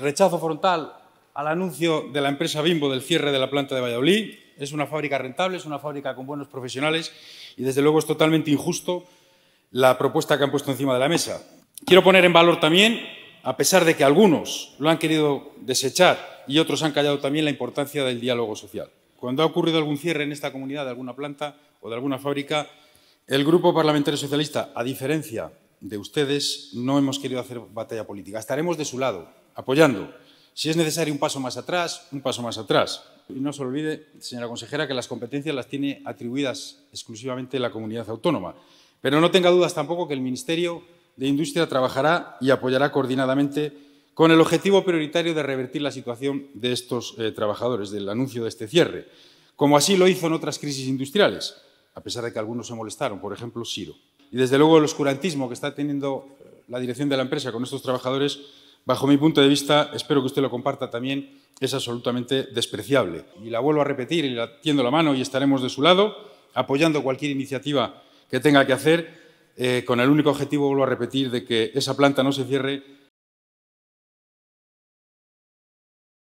rechazo frontal al anuncio de la empresa Bimbo del cierre de la planta de Valladolid. Es una fábrica rentable, es una fábrica con buenos profesionales y desde luego es totalmente injusto la propuesta que han puesto encima de la mesa. Quiero poner en valor también, a pesar de que algunos lo han querido desechar y otros han callado también, la importancia del diálogo social. Cuando ha ocurrido algún cierre en esta comunidad de alguna planta o de alguna fábrica, el Grupo Parlamentario Socialista, a diferencia de ustedes, no hemos querido hacer batalla política. Estaremos de su lado, apoyando. Si es necesario un paso más atrás, un paso más atrás. Y no se olvide, señora consejera, que las competencias las tiene atribuidas exclusivamente la comunidad autónoma. Pero no tenga dudas tampoco que el Ministerio de Industria trabajará y apoyará coordinadamente con el objetivo prioritario de revertir la situación de estos eh, trabajadores, del anuncio de este cierre, como así lo hizo en otras crisis industriales, a pesar de que algunos se molestaron, por ejemplo, Siro. Y desde luego el oscurantismo que está teniendo eh, la dirección de la empresa con estos trabajadores bajo mi punto de vista, espero que usted lo comparta también, es absolutamente despreciable. Y la vuelvo a repetir y la tiendo la mano y estaremos de su lado, apoyando cualquier iniciativa que tenga que hacer, eh, con el único objetivo, vuelvo a repetir, de que esa planta no se cierre